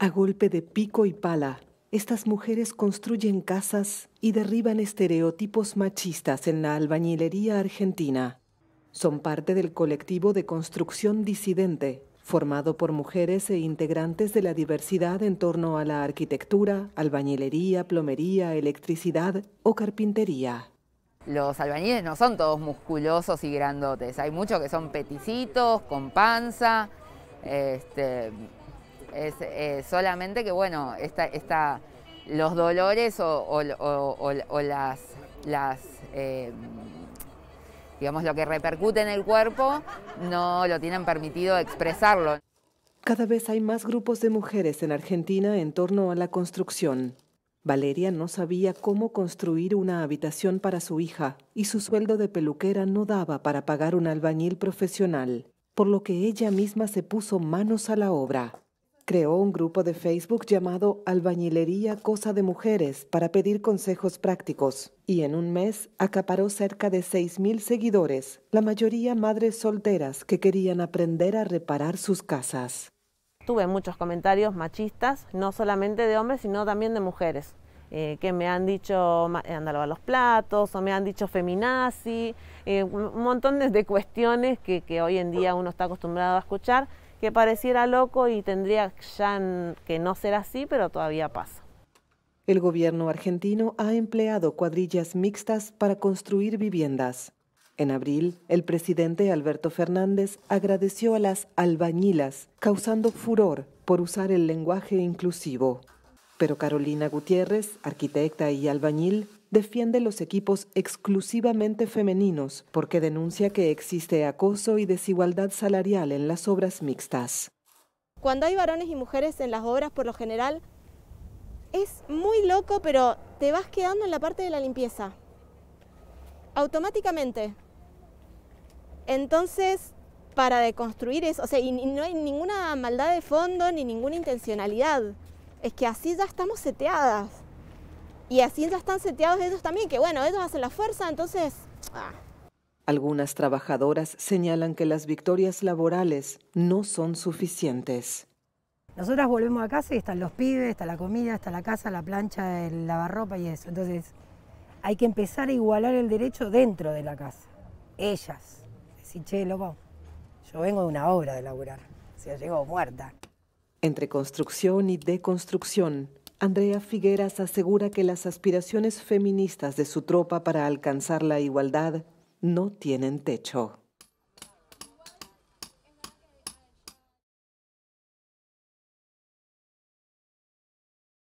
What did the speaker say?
A golpe de pico y pala, estas mujeres construyen casas y derriban estereotipos machistas en la albañilería argentina. Son parte del colectivo de construcción disidente, formado por mujeres e integrantes de la diversidad en torno a la arquitectura, albañilería, plomería, electricidad o carpintería los albañiles no son todos musculosos y grandotes, hay muchos que son peticitos, con panza, este, es eh, solamente que, bueno, los dolores o, las, las eh, digamos, lo que repercute en el cuerpo no lo tienen permitido expresarlo. Cada vez hay más grupos de mujeres en Argentina en torno a la construcción. Valeria no sabía cómo construir una habitación para su hija y su sueldo de peluquera no daba para pagar un albañil profesional, por lo que ella misma se puso manos a la obra creó un grupo de Facebook llamado Albañilería Cosa de Mujeres para pedir consejos prácticos y en un mes acaparó cerca de 6.000 seguidores, la mayoría madres solteras que querían aprender a reparar sus casas. Tuve muchos comentarios machistas, no solamente de hombres, sino también de mujeres. Eh, que me han dicho eh, andalo a los platos o me han dicho feminazi, eh, un montón de cuestiones que, que hoy en día uno está acostumbrado a escuchar que pareciera loco y tendría que no ser así, pero todavía pasa. El gobierno argentino ha empleado cuadrillas mixtas para construir viviendas. En abril, el presidente Alberto Fernández agradeció a las albañilas, causando furor por usar el lenguaje inclusivo. Pero Carolina Gutiérrez, arquitecta y albañil, defiende los equipos exclusivamente femeninos porque denuncia que existe acoso y desigualdad salarial en las obras mixtas. Cuando hay varones y mujeres en las obras, por lo general, es muy loco, pero te vas quedando en la parte de la limpieza. Automáticamente. Entonces, para deconstruir eso, o sea, y no hay ninguna maldad de fondo ni ninguna intencionalidad. Es que así ya estamos seteadas. Y así ya están seteados ellos también, que bueno, ellos hacen la fuerza, entonces... Ah. Algunas trabajadoras señalan que las victorias laborales no son suficientes. Nosotras volvemos a casa y están los pibes, está la comida, está la casa, la plancha, el lavarropa y eso. Entonces hay que empezar a igualar el derecho dentro de la casa. Ellas. Decir, che, loco, yo vengo de una obra de laburar. Se sea, llego muerta. Entre construcción y deconstrucción, Andrea Figueras asegura que las aspiraciones feministas de su tropa para alcanzar la igualdad no tienen techo.